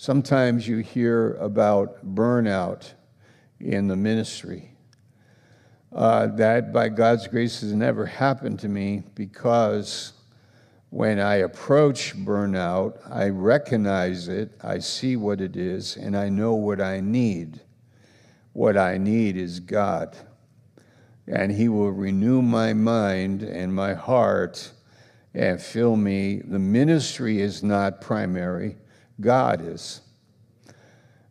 Sometimes you hear about burnout in the ministry. Uh, that, by God's grace, has never happened to me because when I approach burnout, I recognize it, I see what it is, and I know what I need. What I need is God. And He will renew my mind and my heart and fill me. The ministry is not primary. God is.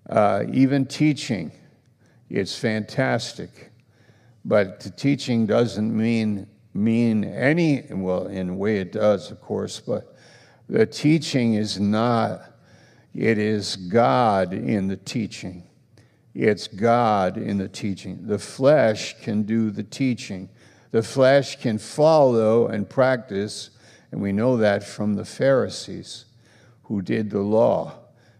Uh, even teaching, it's fantastic, but teaching doesn't mean mean any well in a way it does, of course, but the teaching is not. It is God in the teaching. It's God in the teaching. The flesh can do the teaching. The flesh can follow and practice, and we know that from the Pharisees who did the law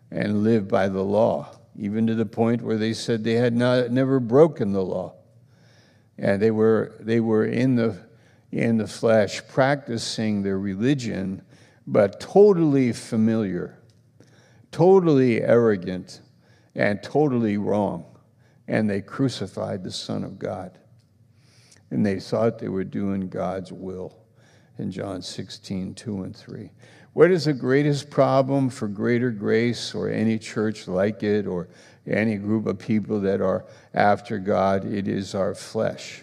and lived by the law, even to the point where they said they had not, never broken the law. And they were, they were in, the, in the flesh practicing their religion, but totally familiar, totally arrogant, and totally wrong. And they crucified the Son of God. And they thought they were doing God's will in John 16, 2 and 3. What is the greatest problem for greater grace or any church like it or any group of people that are after God? It is our flesh.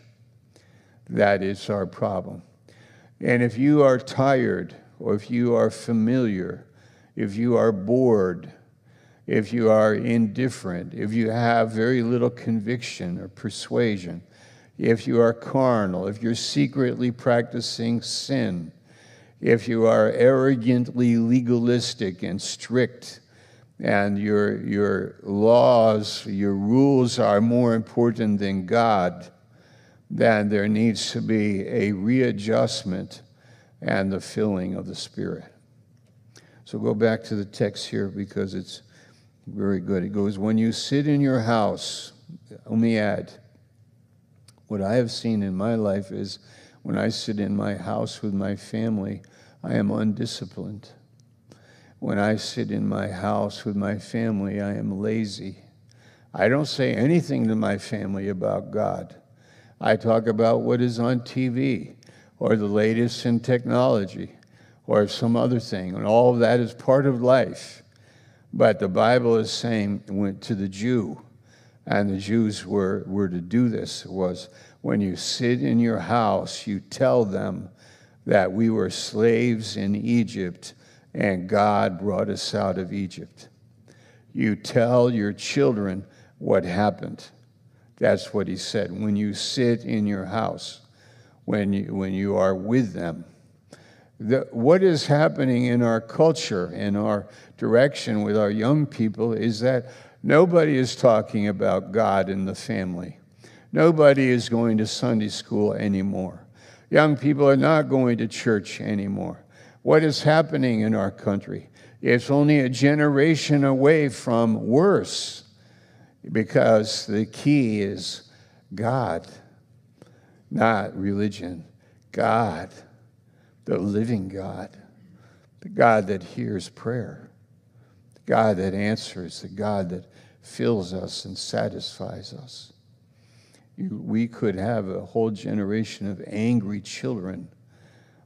That is our problem. And if you are tired, or if you are familiar, if you are bored, if you are indifferent, if you have very little conviction or persuasion, if you are carnal, if you're secretly practicing sin, if you are arrogantly legalistic and strict, and your, your laws, your rules are more important than God, then there needs to be a readjustment and the filling of the Spirit. So go back to the text here because it's very good. It goes, When you sit in your house, let me add, what I have seen in my life is when I sit in my house with my family, I am undisciplined. When I sit in my house with my family, I am lazy. I don't say anything to my family about God. I talk about what is on TV or the latest in technology or some other thing. And all of that is part of life. But the Bible is saying to the Jew, and the Jews were, were to do this, was when you sit in your house, you tell them that we were slaves in Egypt and God brought us out of Egypt. You tell your children what happened. That's what he said. When you sit in your house, when you, when you are with them. The, what is happening in our culture, in our direction with our young people, is that Nobody is talking about God in the family. Nobody is going to Sunday school anymore. Young people are not going to church anymore. What is happening in our country? It's only a generation away from worse because the key is God, not religion. God, the living God, the God that hears prayer. God that answers, the God that fills us and satisfies us. You, we could have a whole generation of angry children.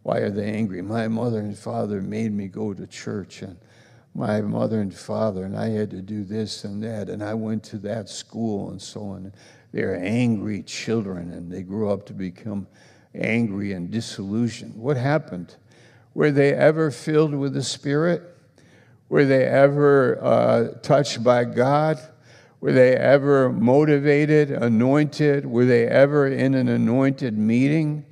Why are they angry? My mother and father made me go to church, and my mother and father, and I had to do this and that, and I went to that school and so on. They're angry children, and they grow up to become angry and disillusioned. What happened? Were they ever filled with the Spirit? Were they ever uh, touched by God? Were they ever motivated, anointed? Were they ever in an anointed meeting?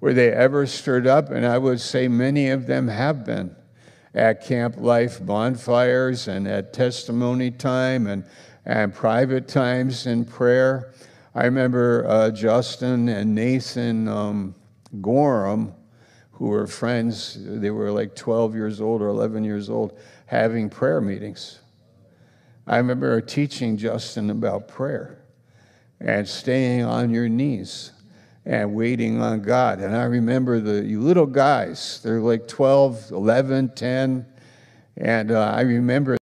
Were they ever stirred up? And I would say many of them have been at Camp Life bonfires and at testimony time and, and private times in prayer. I remember uh, Justin and Nathan um, Gorham who were friends, they were like 12 years old or 11 years old, having prayer meetings. I remember teaching Justin about prayer and staying on your knees and waiting on God. And I remember the little guys, they're like 12, 11, 10. And uh, I remember